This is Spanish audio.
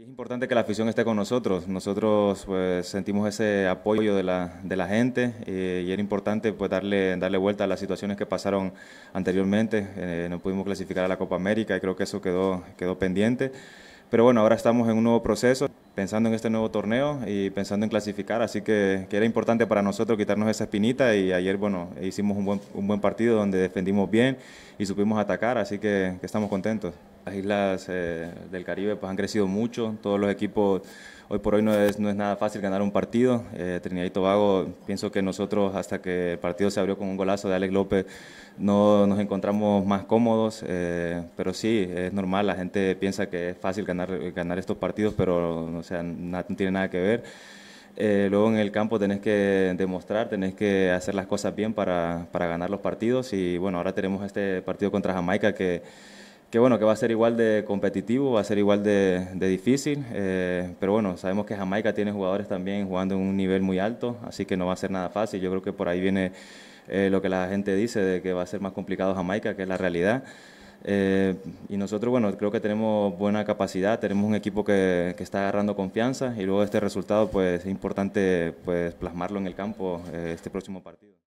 Es importante que la afición esté con nosotros. Nosotros pues, sentimos ese apoyo de la, gente eh, y era importante pues, darle, darle vuelta a las situaciones que pasaron anteriormente. Eh, no pudimos clasificar a la Copa América y creo que eso quedó, quedó pendiente. Pero bueno, ahora estamos en un nuevo proceso, pensando en este nuevo torneo y pensando en clasificar, así que, era importante para nosotros quitarnos esa espinita y ayer, bueno, hicimos un buen, un buen partido donde defendimos bien y supimos atacar, así que, que estamos contentos. Las islas eh, del Caribe pues, han crecido mucho, todos los equipos, hoy por hoy no es, no es nada fácil ganar un partido. Eh, Trinidad y Tobago, pienso que nosotros hasta que el partido se abrió con un golazo de Alex López, no nos encontramos más cómodos, eh, pero sí, es normal, la gente piensa que es fácil ganar, ganar estos partidos, pero o sea, no tiene nada que ver. luego en el campo tenés que demostrar, tenés que hacer las cosas bien para, para, ganar los partidos. Y bueno, ahora tenemos este partido contra Jamaica que que bueno, que va a ser igual de competitivo, va a ser igual de, difícil, eh, pero bueno, sabemos que Jamaica tiene jugadores también jugando en un nivel muy alto, así que no va a ser nada fácil. Yo creo que por ahí viene eh, lo que la gente dice de que va a ser más complicado Jamaica, que es la realidad. Eh, y nosotros, bueno, creo que tenemos buena capacidad, tenemos un equipo que, que, está agarrando confianza y luego este resultado, pues es importante pues, plasmarlo en el campo este próximo partido.